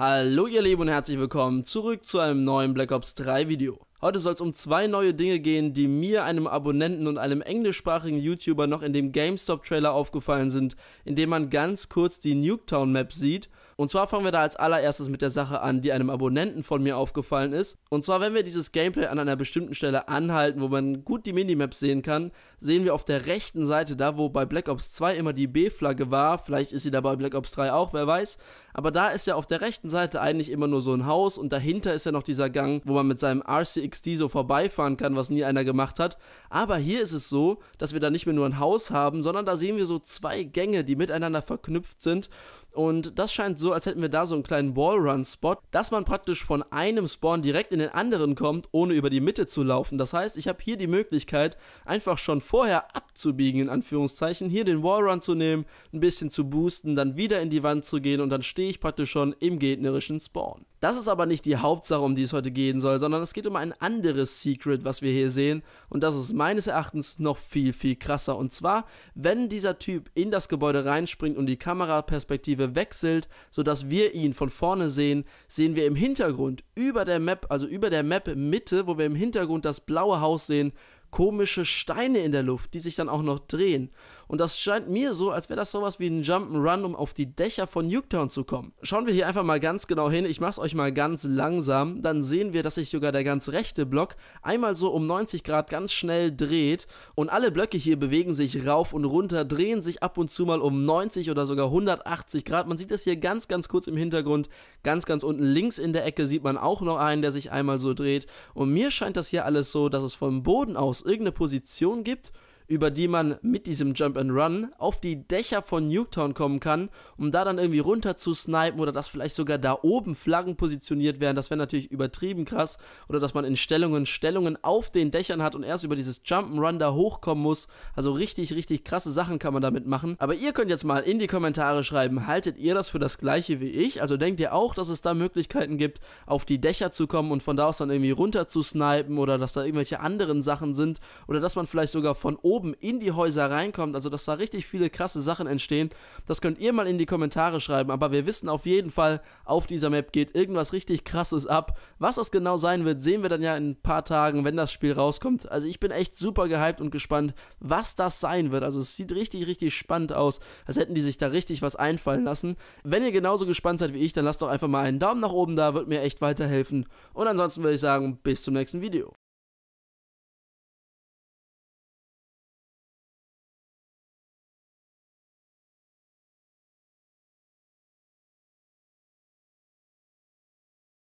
Hallo ihr Lieben und herzlich willkommen zurück zu einem neuen Black Ops 3 Video. Heute soll es um zwei neue Dinge gehen, die mir, einem Abonnenten und einem englischsprachigen YouTuber noch in dem GameStop-Trailer aufgefallen sind, indem man ganz kurz die Nuketown-Map sieht. Und zwar fangen wir da als allererstes mit der Sache an, die einem Abonnenten von mir aufgefallen ist. Und zwar, wenn wir dieses Gameplay an einer bestimmten Stelle anhalten, wo man gut die Minimaps sehen kann, sehen wir auf der rechten Seite, da wo bei Black Ops 2 immer die B-Flagge war, vielleicht ist sie da bei Black Ops 3 auch, wer weiß, aber da ist ja auf der rechten Seite eigentlich immer nur so ein Haus und dahinter ist ja noch dieser Gang, wo man mit seinem RCXD so vorbeifahren kann, was nie einer gemacht hat. Aber hier ist es so, dass wir da nicht mehr nur ein Haus haben, sondern da sehen wir so zwei Gänge, die miteinander verknüpft sind und das scheint so, als hätten wir da so einen kleinen Wallrun-Spot, dass man praktisch von einem Spawn direkt in den anderen kommt, ohne über die Mitte zu laufen. Das heißt, ich habe hier die Möglichkeit, einfach schon vorher abzubiegen, in Anführungszeichen, hier den Wallrun zu nehmen, ein bisschen zu boosten, dann wieder in die Wand zu gehen und dann stehe ich praktisch schon im gegnerischen Spawn. Das ist aber nicht die Hauptsache, um die es heute gehen soll, sondern es geht um ein anderes Secret, was wir hier sehen und das ist meines Erachtens noch viel, viel krasser. Und zwar, wenn dieser Typ in das Gebäude reinspringt und die Kameraperspektive wechselt, sodass wir ihn von vorne sehen, sehen wir im Hintergrund über der Map, also über der Map Mitte, wo wir im Hintergrund das blaue Haus sehen, komische Steine in der Luft, die sich dann auch noch drehen. Und das scheint mir so, als wäre das sowas wie ein Jump'n'Run, um auf die Dächer von Nuketown zu kommen. Schauen wir hier einfach mal ganz genau hin. Ich mach's euch mal ganz langsam. Dann sehen wir, dass sich sogar der ganz rechte Block einmal so um 90 Grad ganz schnell dreht. Und alle Blöcke hier bewegen sich rauf und runter, drehen sich ab und zu mal um 90 oder sogar 180 Grad. Man sieht das hier ganz, ganz kurz im Hintergrund. Ganz, ganz unten links in der Ecke sieht man auch noch einen, der sich einmal so dreht. Und mir scheint das hier alles so, dass es vom Boden aus irgendeine Position gibt über die man mit diesem Jump and Run auf die Dächer von Nuketown kommen kann, um da dann irgendwie runter zu snipen oder dass vielleicht sogar da oben Flaggen positioniert werden. Das wäre natürlich übertrieben krass. Oder dass man in Stellungen Stellungen auf den Dächern hat und erst über dieses Jump and Run da hochkommen muss. Also richtig, richtig krasse Sachen kann man damit machen. Aber ihr könnt jetzt mal in die Kommentare schreiben, haltet ihr das für das gleiche wie ich? Also denkt ihr auch, dass es da Möglichkeiten gibt, auf die Dächer zu kommen und von da aus dann irgendwie runter zu snipen oder dass da irgendwelche anderen Sachen sind oder dass man vielleicht sogar von oben oben in die Häuser reinkommt, also dass da richtig viele krasse Sachen entstehen. Das könnt ihr mal in die Kommentare schreiben, aber wir wissen auf jeden Fall, auf dieser Map geht irgendwas richtig krasses ab. Was das genau sein wird, sehen wir dann ja in ein paar Tagen, wenn das Spiel rauskommt. Also ich bin echt super gehypt und gespannt, was das sein wird. Also es sieht richtig, richtig spannend aus, als hätten die sich da richtig was einfallen lassen. Wenn ihr genauso gespannt seid wie ich, dann lasst doch einfach mal einen Daumen nach oben da, wird mir echt weiterhelfen. Und ansonsten würde ich sagen, bis zum nächsten Video.